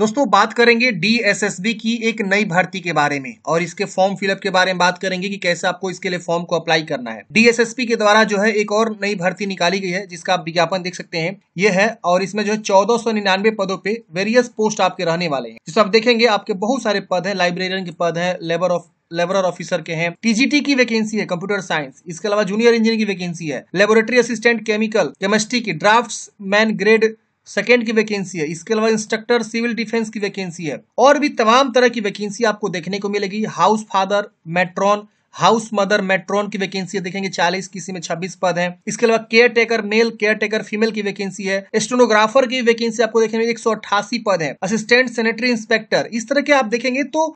दोस्तों बात करेंगे डीएसएसबी की एक नई भर्ती के बारे में और इसके फॉर्म फिलअप के बारे में बात करेंगे कि कैसे आपको इसके लिए फॉर्म को अप्लाई करना है डीएसएसपी के द्वारा जो है एक और नई भर्ती निकाली गई है जिसका आप विज्ञापन देख सकते हैं ये है और इसमें जो है चौदह पदों पे वेरियस पोस्ट आपके रहने वाले हैं जिसमें आप देखेंगे आपके बहुत सारे पद है लाइब्रेरियन के पद है लेबर ऑफ लेबर ऑफिसर के हैं टीजीटी की वैकेंसी है कंप्यूटर साइंस इसके अलावा जूनियर इंजीनियर की वैकेंसी है लेबोरेटरी असिस्टेंट केमिकल केमिस्ट्री की ड्राफ्ट मैन ग्रेड सेकेंड की वैकेंसी है इसके अलावा इंस्ट्रक्टर सिविल डिफेंस की वैकेंसी है और भी तमाम तरह की वैकेंसी आपको देखने को मिलेगी house father matron house mother matron की वैकेंसी है देखेंगे 40 किसी में 26 पद है इसके अलावा caretaker male caretaker female की वैकेंसी है स्टोनोग्राफर की वैकेंसी आपको देखेंगे एक पद है असिस्टेंट सेनेटरी इंस्पेक्टर इस तरह के आप देखेंगे तो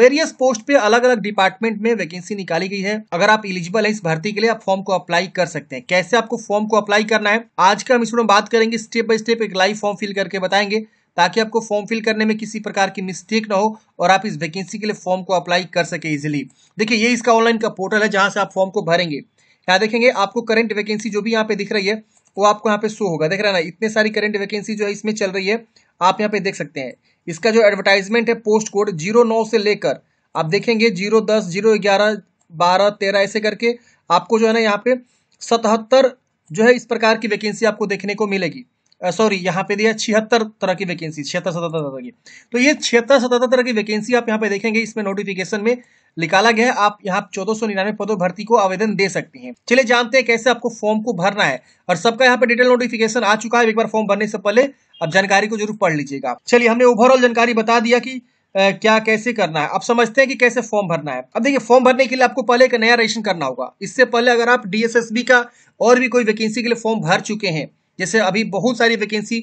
वेरियस पोस्ट पे अलग अलग डिपार्टमेंट में वैकेंसी निकाली गई है अगर आप इलिजिबल है इस भर्ती के लिए आप फॉर्म को अप्लाई कर सकते हैं कैसे आपको फॉर्म को अप्लाई करना है आज का हम इसमें बात करेंगे स्टेप बाय स्टेप एक लाइव फॉर्म फिल करके बताएंगे ताकि आपको फॉर्म फिल करने में किसी प्रकार की मिस्टेक ना हो और आप इस वैकेंसी के लिए फॉर्म को अप्लाई कर सके इजिली देखिए ये इसका ऑनलाइन का पोर्टल है जहां से आप फॉर्म को भरेंगे यहाँ देखेंगे आपको करंट वैकेंसी जो भी यहाँ पे दिख रही है वो आपको यहाँ पे शो होगा देख रहा ना इतने सारी करंट वैकेंसी जो है इसमें चल रही है आप यहाँ पे देख सकते हैं इसका जो एडवर्टाइजमेंट है पोस्ट कोड जीरो नौ से लेकर आप देखेंगे जीरो दस जीरो ग्यारह बारह तेरह ऐसे करके आपको जो है ना यहाँ पे सतहत्तर जो है इस प्रकार की वैकेंसी आपको देखने को मिलेगी सॉरी यहाँ पे दिया छिहत्तर तरह की वैकेंसी छिहत्तर सतहत्तर तरह की तो ये छिहत्तर सतहत्तर तरह की वैकेंसी आप यहाँ पे देखेंगे इसमें नोटिफिकेशन में निकाला गया है आप यहाँ चौदह सौ निन्यानवे पदों भर्ती को आवेदन दे सकती हैं चलिए जानते हैं कैसे आपको फॉर्म को भरना है और सबका यहाँ पे डिटेल नोटिफिकेशन आ चुका है एक बार फॉर्म भरने से पहले आप जानकारी को जरूर पढ़ लीजिएगा चलिए हमने ओवरऑल जानकारी बता दिया कि क्या कैसे करना है आप समझते हैं कि कैसे फॉर्म भरना है अब देखिए फॉर्म भरने के लिए आपको पहले एक नया रजिस्ट्रेशन करना होगा इससे पहले अगर आप डीएसएसबी का और भी कोई वैकेंसी के लिए फॉर्म भर चुके हैं जैसे अभी बहुत सारी वैकेंसी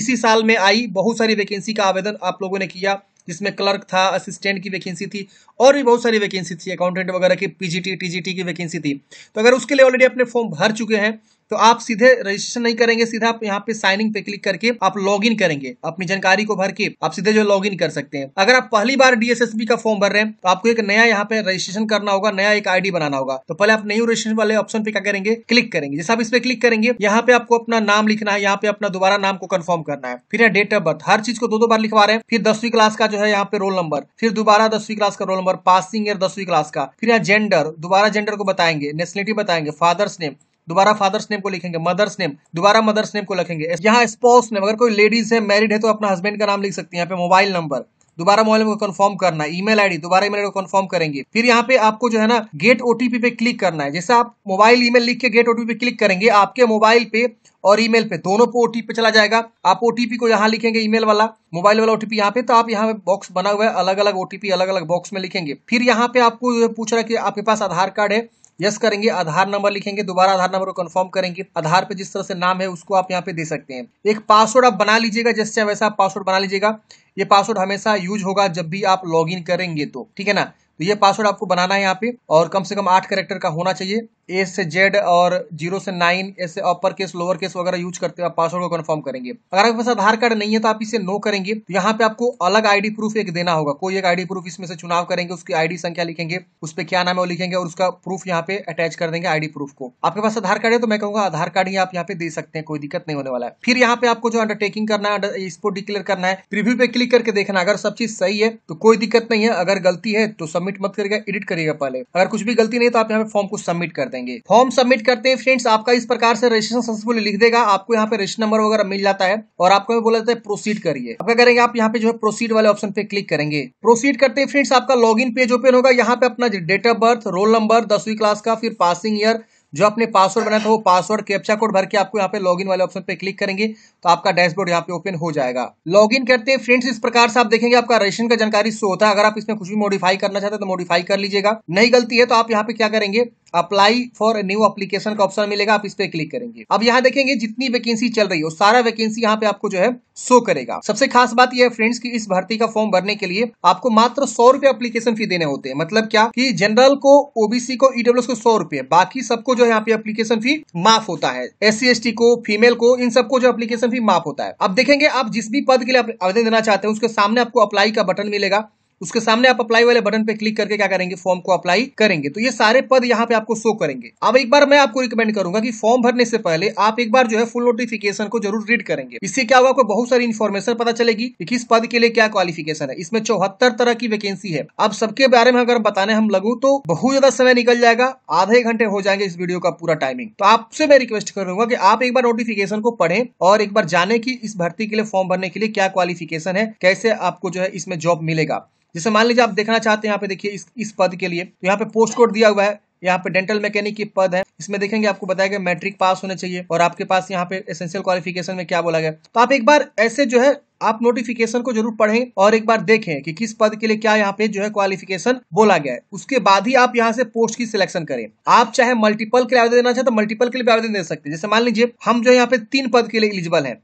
इसी साल में आई बहुत सारी वैकेंसी का आवेदन आप लोगों ने किया जिसमें क्लर्क था असिस्टेंट की वैकेंसी थी और भी बहुत सारी वैकेंसी थी अकाउंटेंट वगैरह की पीजीटी टीजीटी की वैकेंसी थी तो अगर उसके लिए ऑलरेडी अपने फॉर्म भर चुके हैं तो आप सीधे रजिस्ट्रेशन नहीं करेंगे सीधा आप यहाँ पे साइनिंग पे क्लिक करके आप लॉग करेंगे अपनी जानकारी को भर के आप सीधे जो लॉग कर सकते हैं अगर आप पहली बार डीएसएसबी का फॉर्म भर रहे हैं तो आपको एक नया यहाँ पे रजिस्ट्रेशन करना होगा नया एक आईडी बनाना होगा तो पहले आप न्यू रजिस्ट्रेशन वाले ऑप्शन पे क्या करेंगे क्लिक करेंगे जैसे आप इस पे क्लिक करेंगे यहाँ पे आपको अपना नाम लिखना है यहाँ पे अपना दोबारा नाम को कन्फर्म करना है फिर यहाँ डेट ऑफ बर्थ हर चीज को दो दो बार लिखवा रहे हैं फिर दसवीं क्लास का जो है यहाँ पे रोल नंबर फिर दोबारा दसवीं क्लास का रोल नंबर पासिंग ईयर दसवीं क्लास का फिर यहाँ जेंडर दोबारा जेंडर को बताएंगे नेशनलिटी बताएंगे फादर्स नेम दोबारा फादर्स नेम को लिखेंगे मदर्स नेम दोबारा मदर्स नेम को लिखेंगे यहाँ स्पोस नेम अगर कोई लेडीज है मैरिड है तो अपना हस्बैंड का नाम लिख सकती है यहाँ पे मोबाइल नंबर दोबारा मोबाइल को कंफर्म करना है ईमेल आईडी दोबारा ईमेल को कंफर्म करेंगे फिर यहाँ पे आपको जो है ना गेट ओटीपी पे क्लिक करना है जैसे आप मोबाइल ईमेल लिख के गेट ओटीपी पे क्लिक करेंगे आपके मोबाइल पे और ईमेल पे दोनों पे ओटीपी पे चला जाएगा आप ओटीपी को यहाँ लिखेंगे ईमेल वाला मोबाइल वाला ओटीपी यहाँ पे तो आप यहाँ पे बॉक्स बना हुआ है अलग अलग ओटीपी अलग अलग बॉक्स में लिखेंगे फिर यहाँ पे आपको पूछ रहा है कि आपके पास आधार कार्ड है यस करेंगे आधार नंबर लिखेंगे दोबारा आधार नंबर को कंफर्म करेंगे आधार पे जिस तरह से नाम है उसको आप यहाँ पे दे सकते हैं एक पासवर्ड आप बना लीजिएगा जैसे वैसा आप पासवर्ड बना लीजिएगा ये पासवर्ड हमेशा यूज होगा जब भी आप लॉग करेंगे तो ठीक है ना तो ये पासवर्ड आपको बनाना है यहाँ पे और कम से कम आठ करेक्टर का होना चाहिए ए से जेड और जीरो से नाइन ऐसे अपर केस लोअर केस वगैरह यूज करते हुए पासवर्ड को कन्फर्म करेंगे अगर आपके पास आधार कार्ड नहीं है तो आप इसे नो करेंगे तो यहाँ पे आपको अलग आईडी प्रूफ एक देना होगा कोई एक आईडी प्रूफ इसमें से चुनाव करेंगे उसकी आईडी संख्या लिखेंगे उस पर क्या नाम है वो लिखेंगे और उसका प्रूफ यहाँ पे अटैच कर देंगे आईडी प्रूफ को आपके पास आधार कार्ड है तो मैं कहूँगा आधार कार्ड ही आप यहाँ पे दे सकते हैं कोई दिक्कत नहीं होने वाला है फिर यहाँ पे आपको जो अंडरटेकिंग करना है इसको डिक्लेयर करना है प्रिव्यू पे क्लिक करके देखना अगर सब चीज सही है तो कोई दिक्कत नहीं है अगर गलती है तो सबमिट मत करेगा एडिट करिएगा पहले अगर कुछ भी गलती नहीं तो आप यहाँ पे फॉर्म को सबमिट कर देंगे करेंगे फॉर्म सबमिट करते हैं फ्रेंड्स आपका इस प्रकार से रजिस्ट्रेशन सक्सेसफुल लिख देगा आपको यहाँ पे रजिस्टर नंबर वगैरह मिल जाता है और आपको बोला जाता है प्रोसीड करिए अब क्या करेंगे आप यहाँ पे जो है प्रोसीड वाले ऑप्शन पे क्लिक करेंगे प्रोसीड करते हैं फ्रेंड्स आपका लॉग इन पेज ओपन होगा यहाँ पे अपना date of birth roll number दसवीं क्लास का फिर पासिंग ईयर जो आपने पासवर्ड बनाया था वो पासवर्ड कैप्चा कोड भर के आपको यहाँ पे लॉगिन वाले ऑप्शन पे क्लिक करेंगे तो आपका डैशबोर्ड यहाँ पे ओपन हो जाएगा लॉगिन करते हैं फ्रेंड्स इस प्रकार से आप देखेंगे आपका रजिस्ट्रेशन का जानकारी शो होता है अगर आप इसमें कुछ भी मॉडिफाई करना चाहते हैं तो मॉडिफाई कर लीजिएगा नहीं गलती है तो आप यहाँ पे क्या करेंगे अप्लाई फॉर न्यू अप्लीकेशन का ऑप्शन मिलेगा आप इस पर क्लिक करेंगे अब यहाँ देखेंगे जितनी वैकेंसी चल रही है सारा वैकेंसी यहाँ पे आपको जो है शो करेगा सबसे खास बात यह है फ्रेंड्स कि इस भर्ती का फॉर्म भरने के लिए आपको मात्र सौ रुपए अप्लीकेशन फी देने होते हैं मतलब क्या कि जनरल को ओबीसी को ईडब्ल्यू e को सौ रुपए बाकी सबको जो है यहाँ पे एप्लीकेशन फी माफ होता है एस सी को फीमेल को इन सबको जो एप्लीकेशन फी माफ होता है अब देखेंगे आप जिस भी पद के लिए आवेदन देना चाहते हैं उसके सामने आपको अप्लाई का बटन मिलेगा उसके सामने आप अप्लाई वाले बटन पे क्लिक करके क्या करेंगे फॉर्म को अप्लाई करेंगे तो ये सारे पद यहाँ पे आपको शो करेंगे अब एक बार मैं आपको रिकमेंड करूंगा कि फॉर्म भरने से पहले आप एक बार जो है फुल नोटिफिकेशन को जरूर रीड करेंगे इससे क्या होगा आपको बहुत सारी इन्फॉर्मेशन पता चलेगी कि किस पद के लिए क्या क्वालिफिकेशन है इसमें चौहत्तर तरह की वैकेंसी है आप सबके बारे में अगर बताने हम लगू तो बहुत ज्यादा समय निकल जाएगा आधे घंटे हो जाएंगे इस वीडियो का पूरा टाइमिंग तो आपसे मैं रिक्वेस्ट करूंगा कि आप एक बार नोटिफिकेशन को पढ़ें और एक बार जाने की इस भर्ती के लिए फॉर्म भरने के लिए क्या क्वालिफिकेशन है कैसे आपको जो है इसमें जॉब मिलेगा जैसे मान लीजिए आप देखना चाहते हैं यहाँ पे देखिए इस इस पद के लिए तो यहाँ पे पोस्ट कोड दिया हुआ है यहाँ पे डेंटल मैकेनिक की पद है इसमें देखेंगे आपको बताया गया मैट्रिक पास होने चाहिए और आपके पास यहाँ पे एसेंशियल क्वालिफिकेशन में क्या बोला गया तो आप एक बार ऐसे जो है आप नोटिफिकेशन को जरूर पढ़ें और एक बार देखें कि किस पद के लिए क्या यहाँ पे जो है क्वालिफिकेशन बोला गया है उसके बाद ही आप यहाँ से पोस्ट की सिलेक्शन करें आप चाहे मल्टीपल के लिए आवेदन देना चाहे तो मल्टीपल के लिए भी आवेदन दे सकते हैं जैसे मान लीजिए हम जो यहाँ पे तीन पद के लिए एलिजिबल है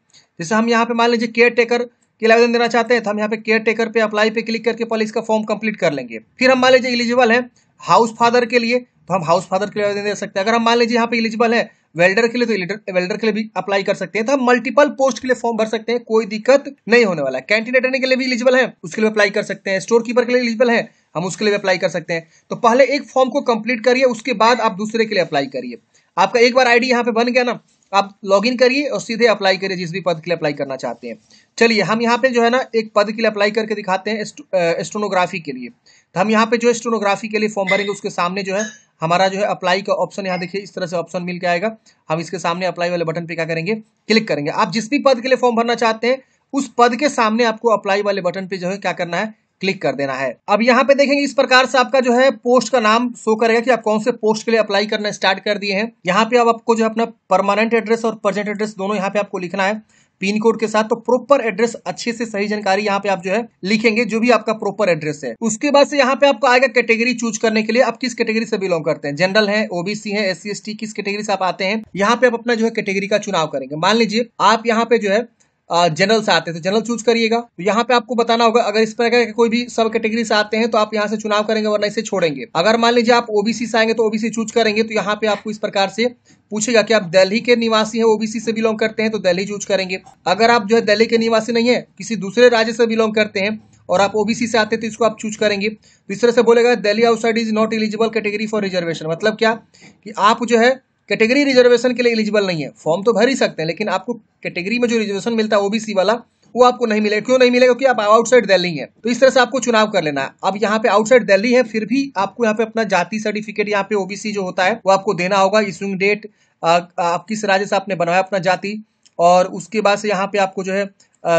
जैसे हम यहाँ पे मान लीजिए केयर टेकर के लिए आवेदन देना चाहते हैं तो हम यहाँ पे केयर टेकर पे अप्लाई पे क्लिक करके पहले इसका फॉर्म कंप्लीट कर लेंगे फिर हम मान लीजिए इलिजिबल है हाउस फादर के लिए तो हम हाउस फादर के लिए आवेदन दे सकते हैं अगर हम मान लीजिए यहाँ पे इलिजिबल है वेल्डर के लिए तो वेल्डर के लिए भी अप्लाई कर सकते हैं तो हम मल्टीपल पोस्ट के लिए फॉर्म भर सकते हैं कोई दिक्कत नहीं होने वाला है कैंटीन अटेंडेंट के लिए भी इलिजिबल है उसके लिए अप्लाई कर सकते हैं स्टोर कीपर के लिए इलिजिबल है हम उसके लिए भी अप्लाई कर सकते हैं तो पहले एक फॉर्म को कंप्लीट करिए उसके बाद आप दूसरे के लिए अप्लाई करिए आपका एक बार आईडी यहाँ पे बन गया ना आप इन करिए और सीधे अप्लाई करिए जिस भी पद के लिए अप्लाई करना चाहते हैं चलिए हम यहाँ पे जो है ना एक पद के लिए अप्लाई करके दिखाते हैं एस्ट्रोनोग्राफी के लिए तो हम यहाँ पे जो एस्ट्रोनोग्राफी के लिए फॉर्म भरेंगे उसके सामने जो है हमारा जो है अप्लाई का ऑप्शन यहाँ देखिए इस तरह से ऑप्शन मिल के आएगा हम इसके सामने अप्लाई वाले बटन पे क्या करेंगे क्लिक करेंगे आप जिस भी पद के लिए फॉर्म भरना चाहते हैं उस पद के सामने आपको अप्लाई वाले बटन पे जो है क्या करना है क्लिक कर देना है अब यहाँ पे देखेंगे इस प्रकार से आपका जो है पोस्ट का नाम शो करेगा कि आप कौन से पोस्ट के लिए अप्लाई करना स्टार्ट कर दिए हैं यहाँ पे अब आपको जो है अपना परमानेंट एड्रेस और प्रेजेंट एड्रेस दोनों यहाँ पे आपको लिखना है पिन कोड के साथ तो प्रॉपर एड्रेस अच्छे से सही जानकारी यहाँ पे आप जो है लिखेंगे जो भी आपका प्रॉपर एड्रेस है उसके बाद से यहाँ पे आपको आएगा कैटेगरी चूज करने के लिए आप किस कैटेगरी से बिलोंग करते हैं जनरल है ओबीसी है एस सी किस कैटेगरी से आप आते हैं यहाँ पे आप अपना जो है कैटेगरी का चुनाव करेंगे मान लीजिए आप यहाँ पे जो है जनरल्स आते हैं तो जनरल चूज करिएगा तो यहाँ पे आपको बताना होगा अगर इस प्रकार के कोई भी सब कैटेगरी से आते हैं तो आप यहाँ से चुनाव करेंगे वरना इसे छोड़ेंगे अगर मान लीजिए आप ओबीसी से आएंगे तो ओबीसी चूज करेंगे तो यहाँ पे आपको इस प्रकार से पूछेगा कि आप दिल्ली के निवासी हैं ओबीसी से बिलोंग करते हैं तो दिल्ली चूज करेंगे अगर आप जो है दिल्ली के निवासी नहीं है किसी दूसरे राज्य से बिलोंग करते हैं और आप ओबीसी से आते तो इसको आप चूज करेंगे तो इस तरह से बोलेगा Delhi outside is not eligible category for reservation मतलब क्या कि आप जो है कैटेगरी रिजर्वेशन के लिए एलिजिबल नहीं है फॉर्म तो भर ही सकते हैं लेकिन आपको कैटेगरी में जो रिजर्वेशन मिलता है ओबीसी वाला वो आपको नहीं मिलेगा क्यों नहीं मिलेगा क्योंकि आप आउटसाइड दिल्ली हैं तो इस तरह से आपको चुनाव कर लेना है अब यहाँ पे आउटसाइड दिल्ली है फिर भी आपको यहाँ पे अपना जाति सर्टिफिकेट यहाँ पे ओबीसी जो होता है वो आपको देना होगा इशूइंग डेट आप किस राज्य से आपने बनाया अपना जाति और उसके बाद से यहाँ पे आपको जो है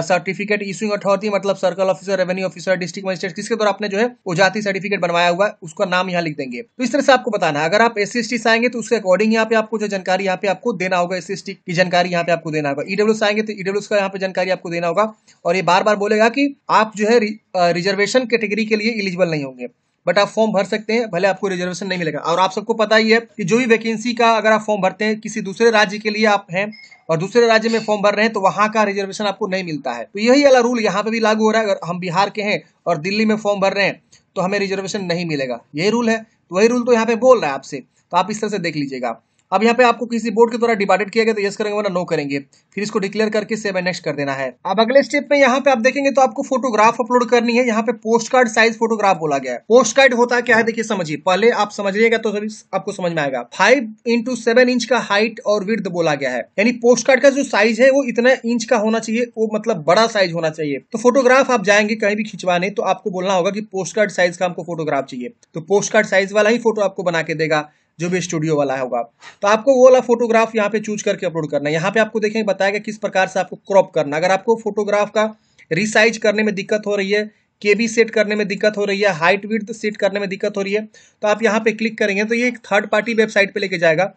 सर्टिफिकेट इशूंग अथॉरिटी मतलब circle officer revenue officer district magistrate किसके द्वारा आपने जो है जाति सर्टिफिकेट बनवाया हुआ है उसका नाम यहाँ लिख देंगे तो इस तरह से आपको बताना अगर आप एस सी से आएंगे तो उसके अकॉर्डिंग यहाँ पे आपको जो जानकारी यहाँ पे आपको देना होगा एस की जानकारी यहाँ पे आपको देना होगा ईडब्ल्यू e आएंगे तो ईडब्ल्यू e का यहाँ पे जानकारी आपको देना होगा और ये बार बार बोलेगा कि आप जो है रिजर्वेशन कैटेगरी के लिए इलिजिबल नहीं होंगे बट आप फॉर्म भर सकते हैं भले आपको रिजर्वेशन नहीं मिलेगा और आप सबको पता ही है कि जो भी वैकेंसी का अगर आप फॉर्म भरते हैं किसी दूसरे राज्य के लिए आप हैं और दूसरे राज्य में फॉर्म भर रहे हैं तो वहां का रिजर्वेशन आपको नहीं मिलता है तो यही वाला रूल यहाँ पे भी लागू हो रहा है अगर हम बिहार के हैं और दिल्ली में फॉर्म भर रहे हैं तो हमें रिजर्वेशन नहीं मिलेगा यही रूल है तो वही रूल तो यहाँ पे बोल रहा है आपसे तो आप इस तरह से देख लीजिएगा अब यहाँ पे आपको किसी बोर्ड के द्वारा डिवाइडेड किया गया तो यस करेंगे वरना नो करेंगे फिर इसको डिक्लेयर करके सेव एंड नेक्स्ट कर देना है अब अगले स्टेप में यहाँ पे आप देखेंगे तो आपको फोटोग्राफ अपलोड करनी है यहाँ पे पोस्ट कार्ड साइज फोटोग्राफ बोला गया है पोस्ट कार्ड होता क्या है देखिए समझिए पहले आप समझिएगा तो आपको समझ में आएगा फाइव इंटू सेवन इंच का हाइट और विर्थ बोला गया है यानी पोस्ट कार्ड का जो साइज है वो इतना इंच का होना चाहिए वो मतलब बड़ा साइज होना चाहिए तो फोटोग्राफ आप जाएंगे कहीं भी खिंचवाने तो आपको बोलना होगा कि पोस्ट कार्ड साइज का हमको फोटोग्राफ चाहिए तो पोस्ट कार्ड साइज वाला ही फोटो आपको बना के देगा जो भी स्टूडियो वाला होगा तो आपको वो वाला फोटोग्राफ यहाँ पे चूज करके अपलोड करना है यहाँ पे आपको देखेंगे बताएगा किस प्रकार से आपको क्रॉप करना अगर आपको फोटोग्राफ का रिसाइज करने में दिक्कत हो रही है के सेट करने में दिक्कत हो रही है हाइट विथ सेट करने में दिक्कत हो रही है तो आप यहाँ पे क्लिक करेंगे तो ये एक थर्ड पार्टी वेबसाइट पे लेके जाएगा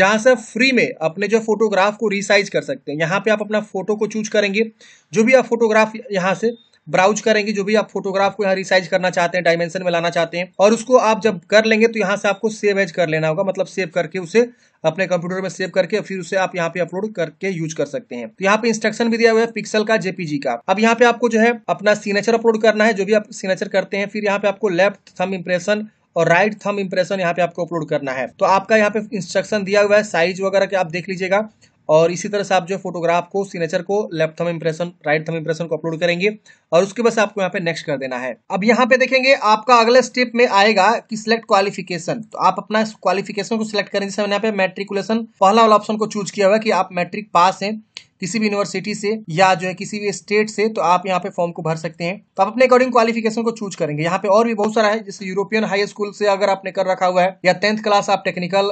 जहाँ से फ्री में अपने जो फोटोग्राफ को रिसाइज कर सकते हैं यहाँ पे आप अपना फोटो को चूज करेंगे जो भी आप फोटोग्राफ यहाँ से ब्राउज करेंगे जो भी आप फोटोग्राफ को यहाँ रिसाइज करना चाहते हैं डायमेंशन में लाना चाहते हैं और उसको आप जब कर लेंगे तो यहाँ से आपको सेव एज कर लेना होगा मतलब सेव करके उसे अपने कंप्यूटर में सेव करके फिर उसे आप यहाँ पे अपलोड करके यूज कर सकते हैं तो यहाँ पे इंस्ट्रक्शन भी दिया हुआ है पिक्सल का जेपीजी का अब यहाँ पे आपको जो है अपना सिग्नेचर अपलोड करना है जो भी आप सिग्नेचर करते हैं फिर यहाँ पे आपको लेफ्ट थम इम्प्रेशन और राइट थम इम्प्रेशन यहाँ पे आपको अपलोड करना है तो आपका यहाँ पे इंस्ट्रक्शन दिया हुआ है साइज वगैरह के आप देख लीजिएगा और इसी तरह से आप जो है फोटोग्राफ को सिग्नेचर को left thumb impression right thumb impression को अपलोड करेंगे और उसके बाद आपको यहाँ पे नेक्स्ट कर देना है अब यहाँ पे देखेंगे आपका अगला स्टेप में आएगा कि सिलेक्ट क्वालिफिकेशन तो आप अपना क्वालिफिकेशन को सिलेक्ट करें जैसे मैंने यहाँ पे मैट्रिकुलेशन पहला वाला ऑप्शन को चूज किया हुआ कि आप मैट्रिक पास है किसी भी यूनिवर्सिटी से या जो है किसी भी स्टेट से तो आप यहाँ पे फॉर्म को भर सकते हैं तो आप अपने अकॉर्डिंग क्वालिफिकेशन को चूज करेंगे यहाँ पे और भी बहुत सारा है जैसे यूरोपियन हाई स्कूल से अगर आपने कर रखा हुआ है या टेंथ क्लास आप टेक्निकल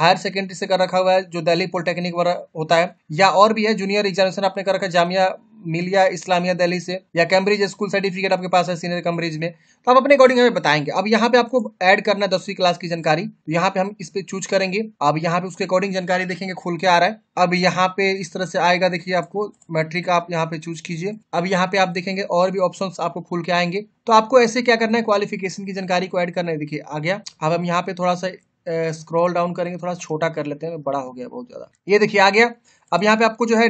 हायर सेकेंडरी से कर रखा हुआ है जो दिल्ली पॉलिटेक्निक होता है या और भी है जूनियर एग्जामिनेशन आपने कर रखा है जामिया मिलिया इस्लामिया दिल्ली से या कैम्ब्रिज स्कूल सर्टिफिकेट आपके पास है सीनियर कैम्ब्रिज में तो आप अपने अकॉर्डिंग हमें बताएंगे अब यहाँ पे आपको ऐड करना है दसवीं क्लास की जानकारी तो यहाँ पे हम इस पे चूज करेंगे अब यहाँ पे उसके अकॉर्डिंग जानकारी देखेंगे खुल के आ रहा है अब यहाँ पे इस तरह से आएगा देखिए आपको मैट्रिक आप यहाँ पे चूज कीजिए अब यहाँ पे आप देखेंगे और भी ऑप्शन आपको खुल के आएंगे तो आपको ऐसे क्या करना है क्वालिफिकेशन की जानकारी को ऐड करना है देखिए आ गया अब हम यहाँ पे थोड़ा सा स्क्रॉल डाउन करेंगे थोड़ा छोटा कर लेते हैं बड़ा हो गया बहुत ज़्यादा ये देखिए आ गया अब यहाँ पे आपको जो है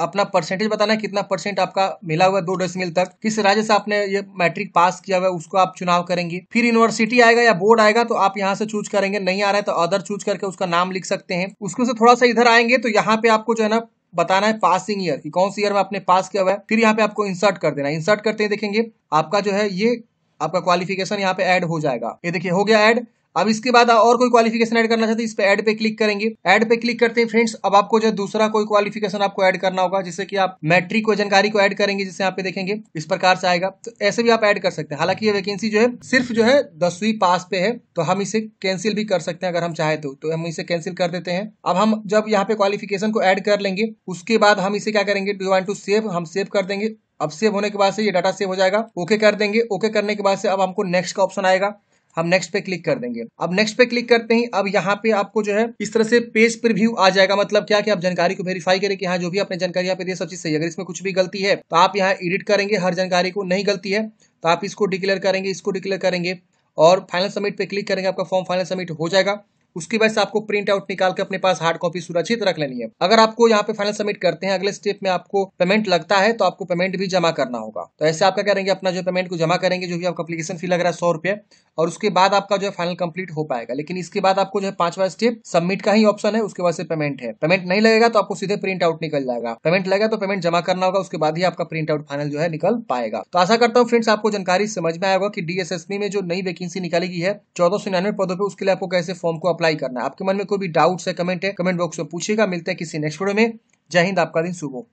अपना परसेंटेज बताना है कितना परसेंट आपका मिला हुआ है दो डेसिमल तक किस राज्य से आपने ये मैट्रिक पास किया हुआ है उसको आप चुनाव करेंगे फिर यूनिवर्सिटी आएगा या बोर्ड आएगा तो आप यहाँ से चूज करेंगे नहीं आ रहा है तो अदर चूज करके उसका नाम लिख सकते हैं उसको से थोड़ा सा इधर आएंगे तो यहाँ पे आपको जो है ना बताना है पासिंग ईयर की कौन सी ईयर में आपने पास किया हुआ है फिर यहाँ पे आपको इंसर्ट कर देना इंसर्ट करते हैं देखेंगे आपका जो है ये आपका क्वालिफिकेशन यहाँ पे ऐड हो जाएगा ये देखिए हो गया ऐड अब इसके बाद और कोई क्वालिफिकेशन ऐड करना चाहते हैं इस पर ऐड पे क्लिक करेंगे ऐड पे क्लिक करते हैं फ्रेंड्स अब आपको जो दूसरा कोई क्वालिफिकेशन आपको ऐड करना होगा जैसे कि आप मैट्रिक को जानकारी को ऐड करेंगे जिसे यहाँ पे देखेंगे इस प्रकार से आएगा तो ऐसे भी आप ऐड कर सकते हैं हालांकि ये वैकेंसी जो है सिर्फ जो है दसवीं पास पे है तो हम इसे कैंसिल भी कर सकते हैं अगर हम चाहे तो।, तो, हम इसे कैंसिल कर देते हैं अब हम जब यहाँ पे क्वालिफिकेशन को ऐड कर लेंगे उसके बाद हम इसे क्या करेंगे डू वॉन्ट टू सेव हम सेव कर देंगे अब सेव होने के बाद से ये डाटा सेव हो जाएगा ओके कर देंगे ओके करने के बाद से अब हमको नेक्स्ट का ऑप्शन आएगा हम नेक्स्ट पे क्लिक कर देंगे अब नेक्स्ट पे क्लिक करते ही अब यहाँ पे आपको जो है इस तरह से पेज पर व्यू आ जाएगा मतलब क्या कि आप जानकारी को वेरीफाई करें कि हाँ जो भी आपने जानकारी यहाँ पे दी सब चीज सही अगर इसमें कुछ भी गलती है तो आप यहाँ एडिट करेंगे हर जानकारी को नहीं गलती है तो आप इसको डिक्लेयर करेंगे इसको डिक्लेयर करेंगे और फाइनल सबमिट पे क्लिक करेंगे आपका फॉर्म फाइनल सबमिट हो जाएगा उसकी वजह से आपको प्रिंट आउट निकाल के अपने पास हार्ड कॉपी सुरक्षित रख लेनी है अगर आपको यहाँ पे फाइनल सबमिट करते हैं अगले स्टेप में आपको पेमेंट लगता है तो आपको पेमेंट भी जमा करना होगा तो ऐसे आपका करेंगे अपना जो पेमेंट को जमा करेंगे जो भी आपका अपलीकेशन फी लग रहा है सौ रुपए और उसके बाद आपका जो है फाइनल कंप्लीट हो पाएगा लेकिन इसके बाद आपको जो है पांचवा स्टेप सबमिट का ही ऑप्शन है उसके बाद से पेमेंट है पेमेंट नहीं लगेगा तो आपको सीधे प्रिंट आउट निकल जाएगा पेमेंट लगेगा तो पेमेंट जमा करना होगा उसके बाद ही आपका प्रिंट आउट फाइनल जो है निकल पाएगा तो आशा करता हूँ फ्रेंड्स आपको जानकारी समझ में आएगा की डीएसएसपी में जो नई वैकेंसी निकाली गई है चौदह सौ निन्यानवे पदों पर उसके लिए आपको कैसे फॉर्म को अप्लाई करना है आपके मन में कोई भी डाउट्स है कमेंट है कमेंट बॉक्स में पूछेगा मिलते हैं किसी नेक्स्ट वीडियो में जय हिंद आपका दिन शुभ हो